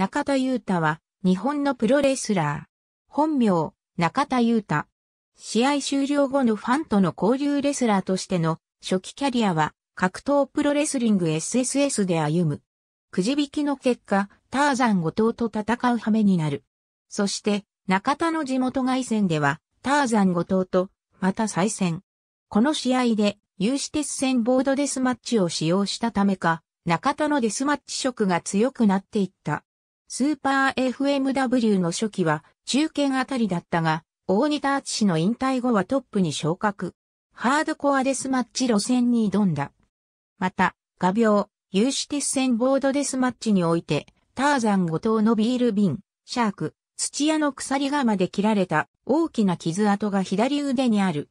中田裕太は、日本のプロレスラー。本名、中田裕太。試合終了後のファンとの交流レスラーとしての初期キャリアは格闘プロレスリング SSS で歩む。くじ引きの結果、ターザン後藤と戦う羽目になる。そして、中田の地元外戦では、ターザン後藤と、また再戦。この試合で、有刺鉄線ボードデスマッチを使用したためか、中田のデスマッチ色が強くなっていった。スーパー FMW の初期は中堅あたりだったが、大仁田厚氏の引退後はトップに昇格。ハードコアデスマッチ路線に挑んだ。また、画鋲、有刺鉄線ボードデスマッチにおいて、ターザン後藤のビール瓶、シャーク、土屋の鎖釜で切られた大きな傷跡が左腕にある。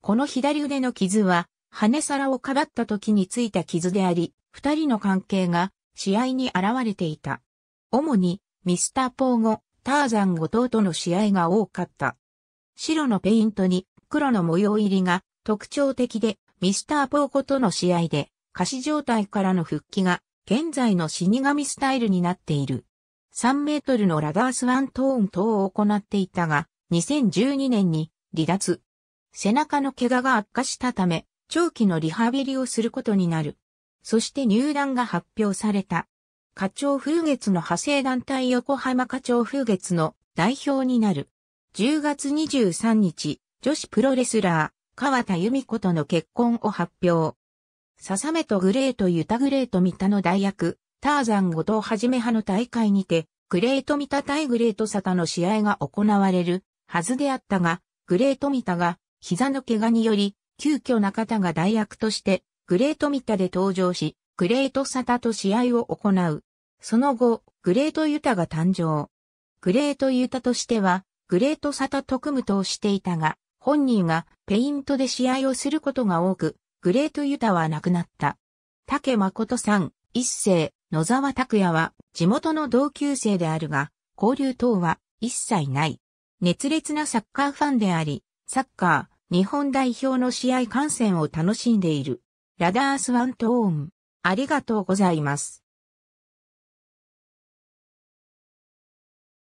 この左腕の傷は、羽皿をかばった時についた傷であり、二人の関係が試合に現れていた。主にミスターポーゴ、ターザン後藤との試合が多かった。白のペイントに黒の模様入りが特徴的で、ミスターポーゴとの試合で、歌詞状態からの復帰が、現在の死神スタイルになっている。3メートルのラダースワントーン等を行っていたが、2012年に離脱。背中の怪我が悪化したため、長期のリハビリをすることになる。そして入団が発表された。花鳥風月の派生団体横浜花鳥風月の代表になる。10月23日、女子プロレスラー、川田由美子との結婚を発表。笹目とグレートユタグレート三田の代役、ターザン後藤はじめ派の大会にて、グレート三田対グレートサタの試合が行われるはずであったが、グレート三田が膝の怪我により、急遽中田が代役として、グレート三田で登場し、グレートサタと試合を行う。その後、グレートユタが誕生。グレートユタとしては、グレートサタと組むとしていたが、本人がペイントで試合をすることが多く、グレートユタは亡くなった。竹誠さん、一世、野沢拓也は地元の同級生であるが、交流等は一切ない。熱烈なサッカーファンであり、サッカー、日本代表の試合観戦を楽しんでいる。ラダースワントーン。ありがとうございます。